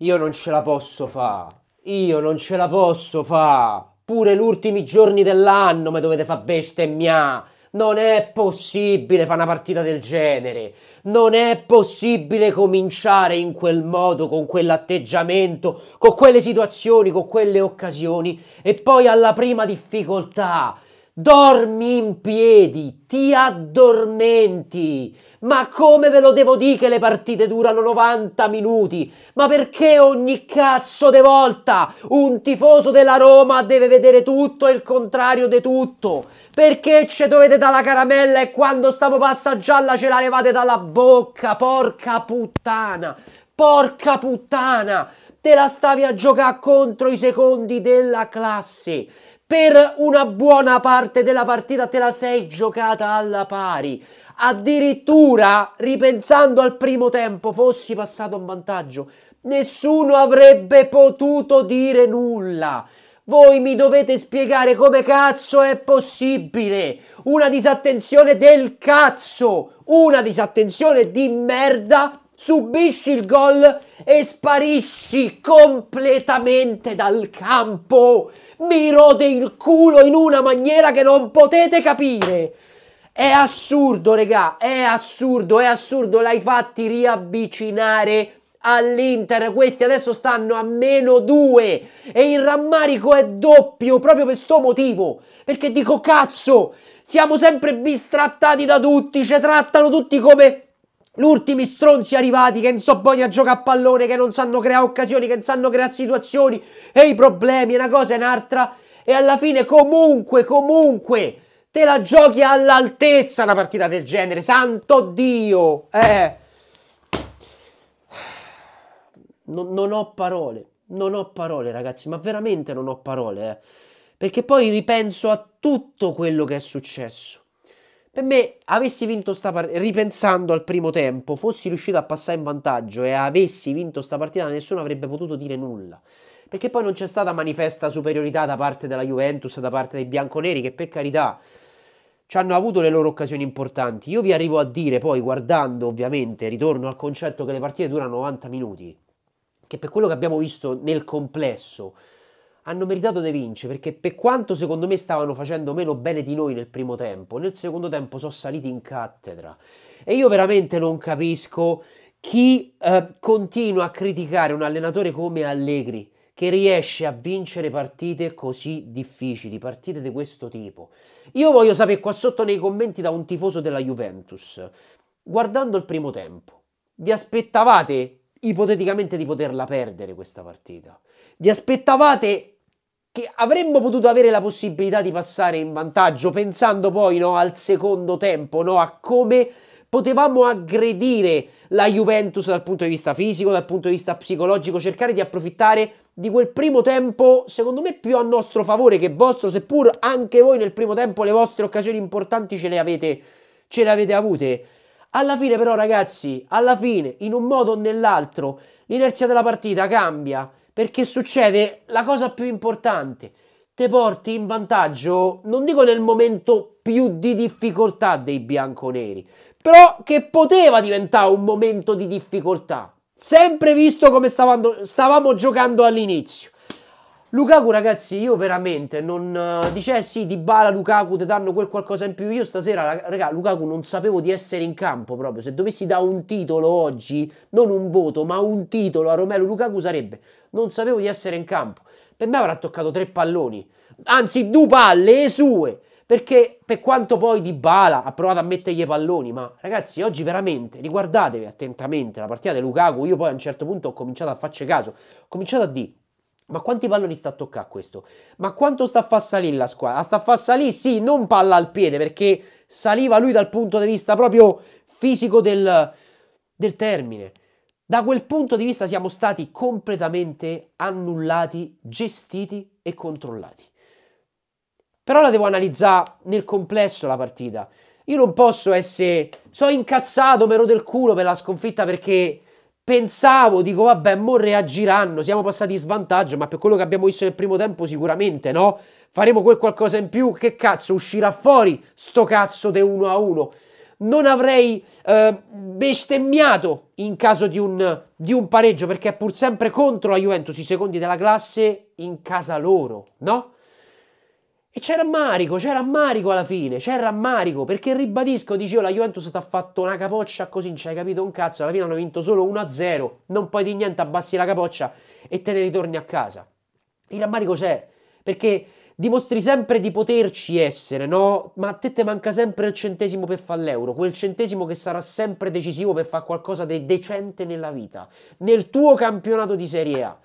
Io non ce la posso fa. Io non ce la posso fa. Pure gli ultimi giorni dell'anno mi dovete fare bestemmia. Non è possibile fare una partita del genere. Non è possibile cominciare in quel modo, con quell'atteggiamento, con quelle situazioni, con quelle occasioni e poi alla prima difficoltà dormi in piedi, ti addormenti. Ma come ve lo devo dire che le partite durano 90 minuti? Ma perché ogni cazzo de volta un tifoso della Roma deve vedere tutto e il contrario di tutto? Perché ci dovete dare la caramella e quando stiamo passa gialla ce la levate dalla bocca? Porca puttana! Porca puttana! Te la stavi a giocare contro i secondi della classe per una buona parte della partita te la sei giocata alla pari. Addirittura, ripensando al primo tempo, fossi passato a vantaggio, nessuno avrebbe potuto dire nulla. Voi mi dovete spiegare come cazzo è possibile una disattenzione del cazzo, una disattenzione di merda subisci il gol e sparisci completamente dal campo. Mi rode il culo in una maniera che non potete capire. È assurdo, regà, è assurdo, è assurdo. L'hai fatti riavvicinare all'Inter. Questi adesso stanno a meno due. e il rammarico è doppio proprio per questo motivo. Perché dico cazzo, siamo sempre bistrattati da tutti, ci trattano tutti come L'ultimi stronzi arrivati che non so poi a giocare a pallone, che non sanno creare occasioni, che non sanno creare situazioni e i problemi, una cosa e un'altra. E alla fine comunque, comunque, te la giochi all'altezza una partita del genere. Santo Dio! Eh. Non, non, ho parole, non ho parole ragazzi, ma veramente non ho parole. Eh. Perché poi ripenso a tutto quello che è successo per me, avessi vinto sta partita, ripensando al primo tempo, fossi riuscito a passare in vantaggio e avessi vinto sta partita, nessuno avrebbe potuto dire nulla. Perché poi non c'è stata manifesta superiorità da parte della Juventus, da parte dei bianconeri, che per carità ci hanno avuto le loro occasioni importanti. Io vi arrivo a dire poi, guardando ovviamente, ritorno al concetto che le partite durano 90 minuti, che per quello che abbiamo visto nel complesso, hanno meritato di vincere perché per quanto secondo me stavano facendo meno bene di noi nel primo tempo, nel secondo tempo sono saliti in cattedra. E io veramente non capisco chi eh, continua a criticare un allenatore come Allegri che riesce a vincere partite così difficili, partite di questo tipo. Io voglio sapere qua sotto nei commenti da un tifoso della Juventus, guardando il primo tempo, vi aspettavate ipoteticamente di poterla perdere questa partita? Vi aspettavate che avremmo potuto avere la possibilità di passare in vantaggio, pensando poi no, al secondo tempo, no, a come potevamo aggredire la Juventus dal punto di vista fisico, dal punto di vista psicologico, cercare di approfittare di quel primo tempo, secondo me più a nostro favore che vostro, seppur anche voi nel primo tempo le vostre occasioni importanti ce le avete, ce le avete avute. Alla fine però ragazzi, alla fine, in un modo o nell'altro, l'inerzia della partita cambia perché succede la cosa più importante, te porti in vantaggio, non dico nel momento più di difficoltà dei bianconeri, però che poteva diventare un momento di difficoltà. Sempre visto come stavamo, stavamo giocando all'inizio. Lukaku ragazzi io veramente non eh, dicessi eh, di Bala Lukaku ti danno quel qualcosa in più io stasera raga Lukaku non sapevo di essere in campo proprio se dovessi dare un titolo oggi non un voto ma un titolo a Romelu Lukaku sarebbe non sapevo di essere in campo per me avrà toccato tre palloni anzi due palle e sue perché per quanto poi Di Bala ha provato a mettergli i palloni, ma ragazzi oggi veramente riguardatevi attentamente la partita di Lukaku, io poi a un certo punto ho cominciato a farci caso, ho cominciato a dire ma quanti palloni sta a toccare questo? Ma quanto sta a far salire la squadra? Sta a far salire, sì, non palla al piede, perché saliva lui dal punto di vista proprio fisico del, del termine. Da quel punto di vista siamo stati completamente annullati, gestiti e controllati. Però la devo analizzare nel complesso la partita. Io non posso essere... Sono incazzato, me ero del culo per la sconfitta perché pensavo, dico vabbè, mo reagiranno, siamo passati in svantaggio, ma per quello che abbiamo visto nel primo tempo sicuramente no, faremo quel qualcosa in più, che cazzo, uscirà fuori sto cazzo de 1 a 1. Non avrei eh, bestemmiato in caso di un, di un pareggio, perché è pur sempre contro la Juventus, i secondi della classe in casa loro, no? E c'è rammarico, c'è rammarico alla fine, c'è rammarico, perché ribadisco, dicevo, la Juventus ti ha fatto una capoccia così, non ci hai capito un cazzo, alla fine hanno vinto solo 1-0, non puoi di niente, abbassi la capoccia e te ne ritorni a casa. Il rammarico c'è, perché dimostri sempre di poterci essere, no? Ma a te te manca sempre il centesimo per fare l'euro, quel centesimo che sarà sempre decisivo per fare qualcosa di decente nella vita, nel tuo campionato di Serie A.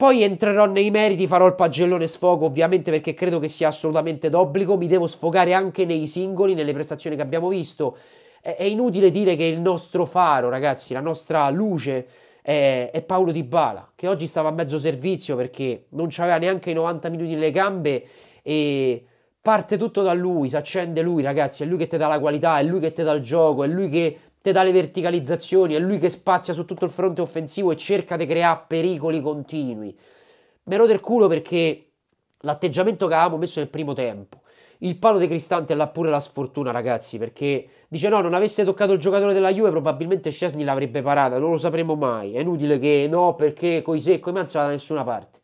Poi entrerò nei meriti, farò il pagellone sfogo ovviamente perché credo che sia assolutamente d'obbligo, mi devo sfogare anche nei singoli, nelle prestazioni che abbiamo visto. È, è inutile dire che il nostro faro, ragazzi, la nostra luce è, è Paolo Di Bala, che oggi stava a mezzo servizio perché non aveva neanche i 90 minuti nelle gambe e parte tutto da lui, si accende lui, ragazzi, è lui che ti dà la qualità, è lui che ti dà il gioco, è lui che te dà le verticalizzazioni, è lui che spazia su tutto il fronte offensivo e cerca di creare pericoli continui. Me lo del culo perché l'atteggiamento che avevamo messo nel primo tempo, il palo di Cristante l'ha pure la sfortuna, ragazzi, perché dice no, non avesse toccato il giocatore della Juve, probabilmente Scesni l'avrebbe parata, non lo sapremo mai. È inutile che no, perché coi secco e manzo da nessuna parte.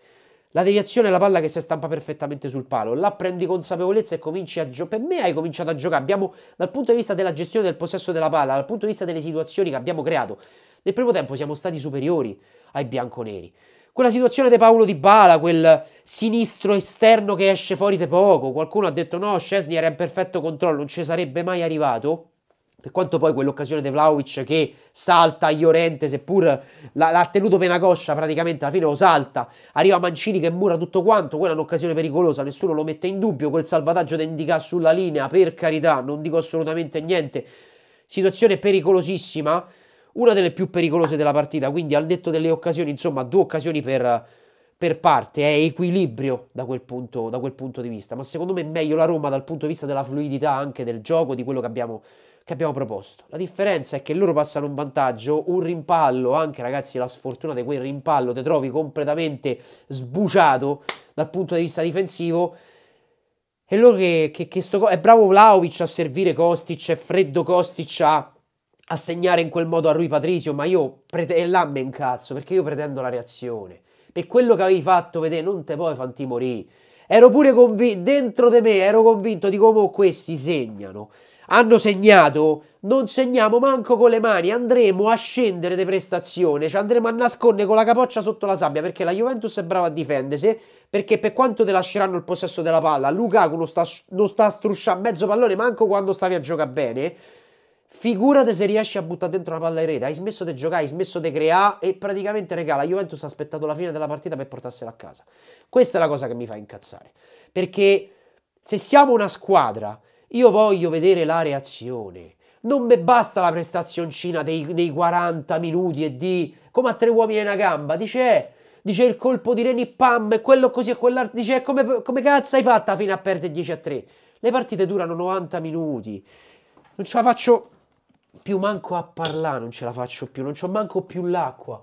La deviazione è la palla che si stampa perfettamente sul palo. Là prendi consapevolezza e cominci a giocare. Per me hai cominciato a giocare. Abbiamo, dal punto di vista della gestione del possesso della palla, dal punto di vista delle situazioni che abbiamo creato, nel primo tempo siamo stati superiori ai bianconeri. Quella situazione di Paolo Di Bala, quel sinistro esterno che esce fuori di poco. Qualcuno ha detto no, Scesni era in perfetto controllo, non ci sarebbe mai arrivato per quanto poi quell'occasione di Vlaovic che salta Iorente, seppur l'ha, l'ha tenuto Penacoscia praticamente, alla fine lo salta, arriva Mancini che mura tutto quanto, quella è un'occasione pericolosa, nessuno lo mette in dubbio, quel salvataggio da indicare sulla linea, per carità, non dico assolutamente niente, situazione pericolosissima, una delle più pericolose della partita, quindi al netto delle occasioni, insomma, due occasioni per per parte, è equilibrio da quel, punto, da quel punto di vista. Ma secondo me è meglio la Roma dal punto di vista della fluidità anche del gioco, di quello che abbiamo che abbiamo proposto. La differenza è che loro passano un vantaggio, un rimpallo, anche ragazzi la sfortuna di quel rimpallo, ti trovi completamente sbuciato dal punto di vista difensivo. E loro che, che, che sto, è bravo Vlaovic a servire Kostic, è freddo Kostic a, a segnare in quel modo a Rui Patricio, ma io prete- e là me incazzo perché io pretendo la reazione. Per quello che avevi fatto, vedete, non te poi fanti morì. Ero pure convinto, dentro di me ero convinto di come questi segnano hanno segnato, non segniamo manco con le mani, andremo a scendere di prestazione, cioè andremo a nascondere con la capoccia sotto la sabbia perché la Juventus è brava a difendersi, perché per quanto te lasceranno il possesso della palla, Lukaku non sta, non sta a strusciare mezzo pallone manco quando stavi a giocare bene, figurate se riesci a buttare dentro la palla in rete, hai smesso di giocare, hai smesso di creare e praticamente regà la Juventus ha aspettato la fine della partita per portarsela a casa. Questa è la cosa che mi fa incazzare, perché se siamo una squadra io voglio vedere la reazione. Non mi basta la prestazioncina dei, dei 40 minuti e di come a tre uomini e una gamba. Dice, eh, dice il colpo di Reni Pam e quello così e quell'altro. Dice, eh, come, come cazzo hai fatta fino a perdere 10 a 3? Le partite durano 90 minuti. Non ce la faccio più manco a parlare, non ce la faccio più, non ho manco più l'acqua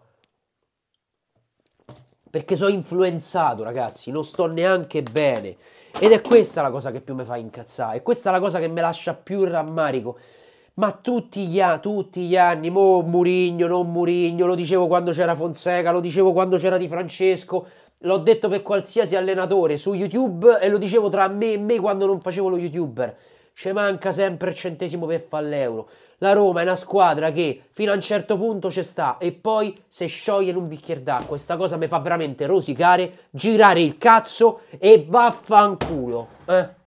perché sono influenzato, ragazzi, non sto neanche bene. Ed è questa la cosa che più mi fa incazzare, è questa la cosa che mi lascia più rammarico. Ma tutti gli, tutti gli anni, mo Murigno, non Murigno, lo dicevo quando c'era Fonseca, lo dicevo quando c'era Di Francesco, l'ho detto per qualsiasi allenatore su YouTube e lo dicevo tra me e me quando non facevo lo youtuber ci manca sempre il centesimo per fare l'euro. La Roma è una squadra che fino a un certo punto ci sta e poi se scioglie in un bicchiere d'acqua. Questa cosa mi fa veramente rosicare, girare il cazzo e vaffanculo. Eh?